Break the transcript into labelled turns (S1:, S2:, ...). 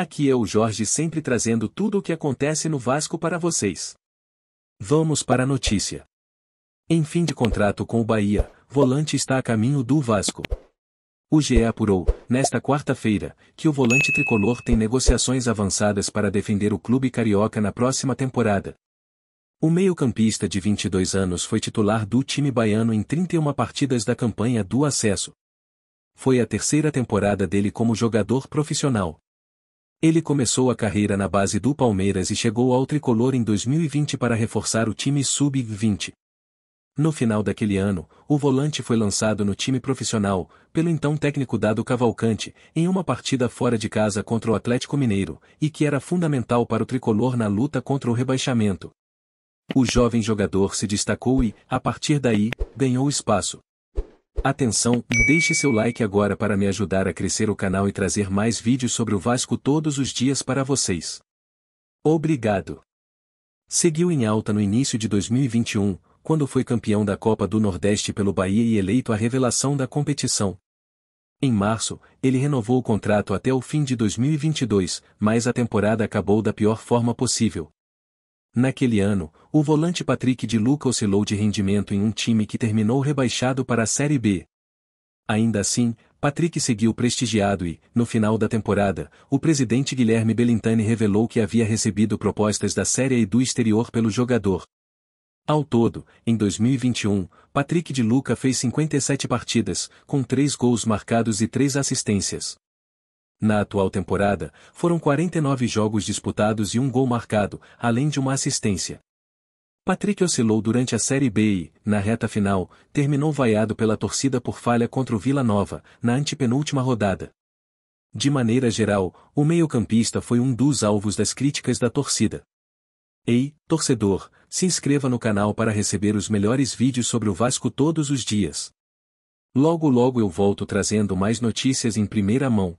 S1: Aqui é o Jorge sempre trazendo tudo o que acontece no Vasco para vocês. Vamos para a notícia. Em fim de contrato com o Bahia, volante está a caminho do Vasco. O GE apurou, nesta quarta-feira, que o volante tricolor tem negociações avançadas para defender o clube carioca na próxima temporada. O meio-campista de 22 anos foi titular do time baiano em 31 partidas da campanha do acesso. Foi a terceira temporada dele como jogador profissional. Ele começou a carreira na base do Palmeiras e chegou ao tricolor em 2020 para reforçar o time sub-20. No final daquele ano, o volante foi lançado no time profissional, pelo então técnico Dado Cavalcante, em uma partida fora de casa contra o Atlético Mineiro, e que era fundamental para o tricolor na luta contra o rebaixamento. O jovem jogador se destacou e, a partir daí, ganhou espaço. Atenção, deixe seu like agora para me ajudar a crescer o canal e trazer mais vídeos sobre o Vasco todos os dias para vocês. Obrigado. Seguiu em alta no início de 2021, quando foi campeão da Copa do Nordeste pelo Bahia e eleito a revelação da competição. Em março, ele renovou o contrato até o fim de 2022, mas a temporada acabou da pior forma possível. Naquele ano, o volante Patrick de Luca oscilou de rendimento em um time que terminou rebaixado para a Série B. Ainda assim, Patrick seguiu prestigiado e, no final da temporada, o presidente Guilherme Belintani revelou que havia recebido propostas da Série e do exterior pelo jogador. Ao todo, em 2021, Patrick de Luca fez 57 partidas, com 3 gols marcados e 3 assistências. Na atual temporada, foram 49 jogos disputados e um gol marcado, além de uma assistência. Patrick oscilou durante a Série B e, na reta final, terminou vaiado pela torcida por falha contra o Vila Nova, na antepenúltima rodada. De maneira geral, o meio-campista foi um dos alvos das críticas da torcida. Ei, torcedor, se inscreva no canal para receber os melhores vídeos sobre o Vasco todos os dias. Logo logo eu volto trazendo mais notícias em primeira mão.